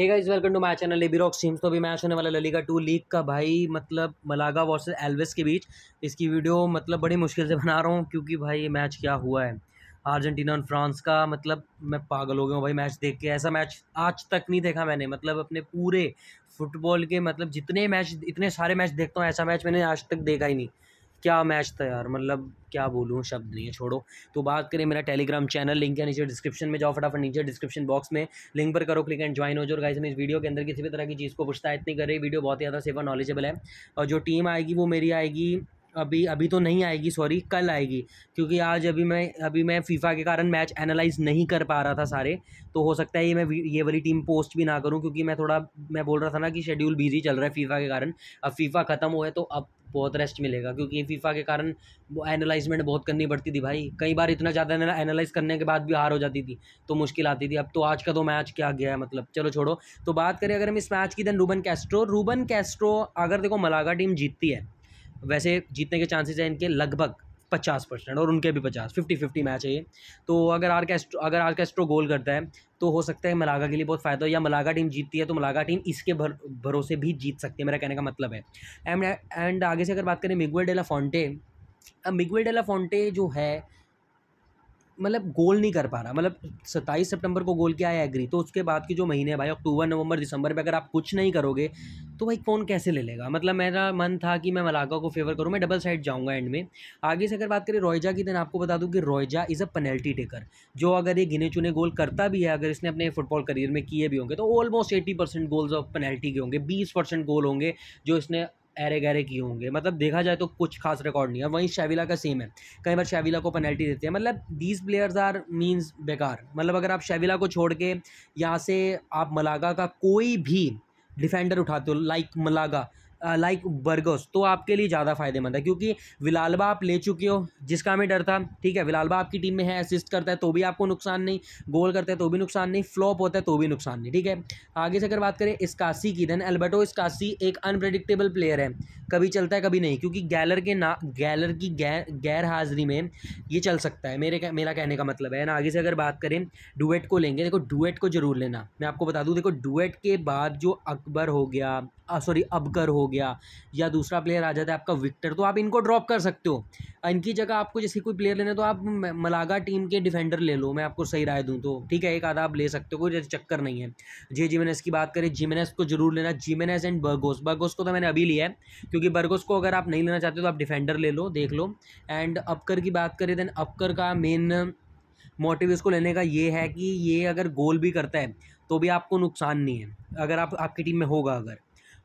guys welcome to my channel लेबीरॉक teams तो अभी मैच होने वाला ललिका टू लीग का भाई मतलब मलागा वर्सेस एल्विस के बीच इसकी वीडियो मतलब बड़ी मुश्किल से बना रहा हूँ क्योंकि भाई ये मैच क्या हुआ है अर्जेंटीना और फ्रांस का मतलब मैं पागल हो गया हूँ भाई मैच देख के ऐसा मैच आज तक नहीं देखा मैंने मतलब अपने पूरे फुटबॉल के मतलब जितने मैच इतने सारे मैच देखता हूँ ऐसा मैच मैंने आज तक देखा ही नहीं क्या मैच था यार मतलब क्या बोलूँ शब्द नहीं है छोड़ो तो बात करें मेरा टेलीग्राम चैनल लिंक है नीचे डिस्क्रिप्शन में जाओ फटाफट नीचे डिस्क्रिप्शन बॉक्स में लिंक पर करो क्लिक एंड ज्वाइन हो जाओ गाइस हम इस वीडियो के अंदर किसी भी तरह की चीज़ को है नहीं कर रही वीडियो बहुत ज़्यादा सेवा नॉलेजेबल है और जो टीम आएगी वो मेरी आएगी अभी अभी तो नहीं आएगी सॉरी कल आएगी क्योंकि आज अभी मैं अभी मैं फीफा के कारण मैच एनालाइज नहीं कर पा रहा था सारे तो हो सकता है ये मैं ये वाली टीम पोस्ट भी ना करूं क्योंकि मैं थोड़ा मैं बोल रहा था ना कि शेड्यूल बिजी चल रहा है फीफा के कारण अब फीफा ख़त्म हुआ है तो अब बहुत रेस्ट मिलेगा क्योंकि फीफा के कारण वो एनालाइजमेंट बहुत करनी पड़ती थी भाई कई बार इतना ज़्यादा एनालाइज करने के बाद भी हार हो जाती थी तो मुश्किल आती थी अब तो आज का तो मैच क्या गया है मतलब चलो छोड़ो तो बात करें अगर हम इस मैच की then Ruben Castro Ruben Castro अगर देखो मलागा टीम जीतती है वैसे जीतने के चांसेस हैं इनके लगभग पचास परसेंट और उनके भी पचास फिफ्टी फिफ्टी मैच है ये तो अगर आर अगर आर कैस्ट्रो गोल करता है तो हो सकता है मलागा के लिए बहुत फ़ायदा हो या मलागा टीम जीतती है तो मलागा टीम इसके भर भरोसे भी जीत सकती है मेरा कहने का मतलब है एंड एंड आगे से अगर बात करें मिगवे डेला फोंटे अब डेला फोंटे जो है मतलब गोल नहीं कर पा रहा मतलब सत्ताईस सितंबर को गोल किया है एग्री तो उसके बाद के जो महीने भाई अक्टूबर नवंबर दिसंबर में अगर आप कुछ नहीं करोगे तो भाई कौन कैसे ले लेगा मतलब मेरा मन था कि मैं मलाका को फेवर करूँ मैं डबल साइड जाऊँगा एंड में आगे से अगर बात करें रॉयजा की दिन आपको बता दूँ कि Roiza is a penalty taker जो अगर ये गिने चुने गोल करता भी है अगर इसने अपने फुटबॉल करियर में किए भी होंगे तो almost eighty percent goals of penalty के होंगे बीस परसेंट गोल होंगे जो इसने एरे गहरे किए होंगे मतलब देखा जाए तो कुछ खास रिकॉर्ड नहीं है वहीं शेविला का सेम है कई बार शेविला को पेनल्टी देते हैं मतलब दीज प्लेयर्स आर मीन्स बेकार मतलब अगर आप शेविला को छोड़ के यहाँ से आप मलागा का कोई भी डिफेंडर उठाते हो लाइक मलागा लाइक बर्गोस तो आपके लिए ज़्यादा फायदेमंद है क्योंकि विलालबा आप ले चुके हो जिसका हमें डर था ठीक है विलालबा आपकी टीम में है असिस्ट करता है तो भी आपको नुकसान नहीं गोल करता है तो भी नुकसान नहीं फ्लॉप होता है तो भी नुकसान नहीं ठीक है आगे से अगर बात करें इसकासी की देन एल्बर्टो इसकासी एक अनप्रडिक्टेबल प्लेयर है कभी चलता है कभी नहीं क्योंकि गैलर के ना गैलर की गैर गैर हाजिरी में ये चल सकता है मेरे मेरा कहने का मतलब है ना आगे से अगर बात करें डुएट को लेंगे देखो डुएट को जरूर लेना मैं आपको बता दूँ देखो डुएट के बाद जो अकबर हो गया सॉरी अबकर हो गया या दूसरा प्लेयर आ जाता है आपका विक्टर तो आप इनको ड्रॉप कर सकते हो इनकी जगह आपको जैसे कोई प्लेयर लेना तो आप मलागा टीम के डिफेंडर ले लो मैं आपको सही राय दूँ तो ठीक है एक आधा आप ले सकते हो कोई चक्कर नहीं है जे जिमेनेस की बात करें जिमेनेस को जरूर लेना जिमेनेस एंड बर्गोस बर्गोस को तो मैंने अभी लिया है क्योंकि बर्गोस को अगर आप नहीं लेना चाहते तो आप डिफेंडर ले लो देख लो एंड अबकर की बात करें देन अबकर का मेन मोटिव इसको लेने का ये है कि ये अगर गोल भी करता है तो भी आपको नुकसान नहीं है अगर आप आपकी टीम में होगा अगर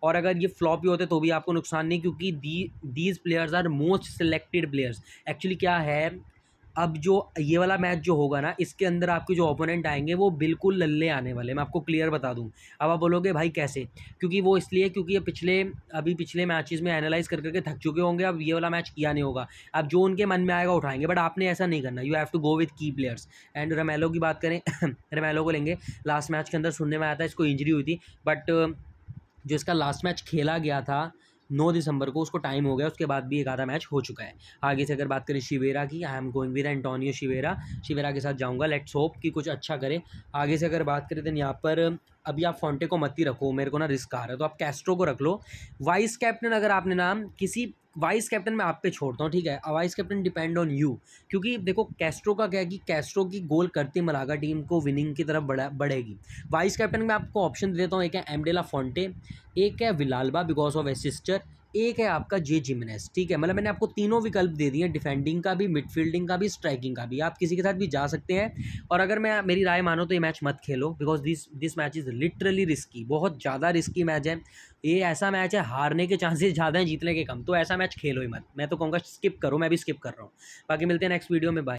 और अगर ये फ्लॉप भी होते तो भी आपको नुकसान नहीं क्योंकि the these players are most selected players actually क्या है अब जो ये वाला मैच जो होगा ना इसके अंदर आपके जो ओपोनेंट आएंगे वो बिल्कुल लल्ले आने वाले मैं आपको क्लियर बता दूं अब आप बोलोगे भाई कैसे क्योंकि वो इसलिए क्योंकि ये पिछले अभी पिछले मैचेस में एनालाइज कर करके थक चुके होंगे अब ये वाला मैच किया नहीं होगा अब जो उनके मन में आएगा उठाएंगे बट आपने ऐसा नहीं करना you have to go with key players and Ramelo की बात करें रमेलो को लेंगे लास्ट मैच के अंदर सुनने में आया था इसको इंजरी हुई थी बट जो इसका लास्ट मैच खेला गया था नौ दिसंबर को उसको टाइम हो गया उसके बाद भी एक आधा मैच हो चुका है आगे से अगर बात करें शिवेरा की I am going with Antonio Sivera Sivera के साथ जाऊंगा लेट्स होप कि कुछ अच्छा करे आगे से अगर बात करें तो यहाँ पर अभी आप फॉन्टे को मत ही रखो मेरे को ना रिस्क आ रहा है तो आप कैस्ट्रो को रख लो वाइस कैप्टन अगर आपने नाम किसी वाइस कैप्टन मैं आप पे छोड़ता हूँ ठीक है vice captain depend on you क्योंकि देखो कैस्ट्रो का क्या है कि कैस्ट्रो की गोल करती मलागा टीम को विनिंग की तरफ बढ़ा बढ़ेगी वाइस कैप्टन में आपको ऑप्शन देता हूँ एक है एमडेला फॉन्टे एक है विलालबा बिकॉज ऑफ एसिस्टर एक है आपका जे जिमनेस ठीक है मतलब मैंने आपको तीनों विकल्प दे दिए डिफेंडिंग का भी मिडफील्डिंग का भी स्ट्राइकिंग का भी आप किसी के साथ भी जा सकते हैं और अगर मैं मेरी राय मानो तो ये मैच मत खेलो because this this match is literally risky बहुत ज़्यादा रिस्की मैच है ये ऐसा मैच है हारने के चांसेस ज़्यादा हैं जीतने के कम तो ऐसा मैच खेलो ही मत मैं तो कहूँगा स्किप करो मैं भी स्किप कर रहा हूँ बाकी मिलते हैं नेक्स्ट वीडियो में बाय